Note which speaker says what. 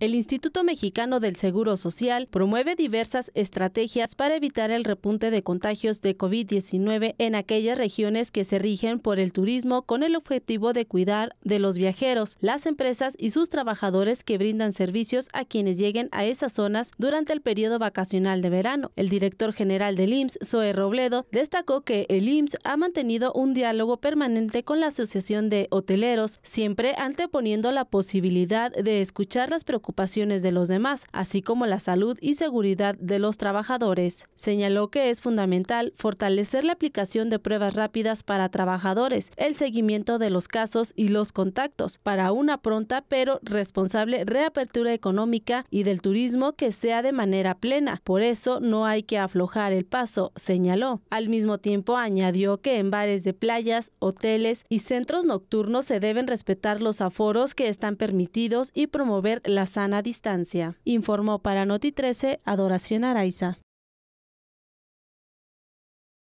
Speaker 1: El Instituto Mexicano del Seguro Social promueve diversas estrategias para evitar el repunte de contagios de COVID-19 en aquellas regiones que se rigen por el turismo con el objetivo de cuidar de los viajeros, las empresas y sus trabajadores que brindan servicios a quienes lleguen a esas zonas durante el periodo vacacional de verano. El director general del IMSS, Zoe Robledo, destacó que el IMSS ha mantenido un diálogo permanente con la Asociación de Hoteleros, siempre anteponiendo la posibilidad de escuchar las preocupaciones ocupaciones de los demás, así como la salud y seguridad de los trabajadores. Señaló que es fundamental fortalecer la aplicación de pruebas rápidas para trabajadores, el seguimiento de los casos y los contactos, para una pronta pero responsable reapertura económica y del turismo que sea de manera plena. Por eso no hay que aflojar el paso, señaló. Al mismo tiempo añadió que en bares de playas, hoteles y centros nocturnos se deben respetar los aforos que están permitidos y promover las sana distancia, informó para Noti 13 Adoración Araiza.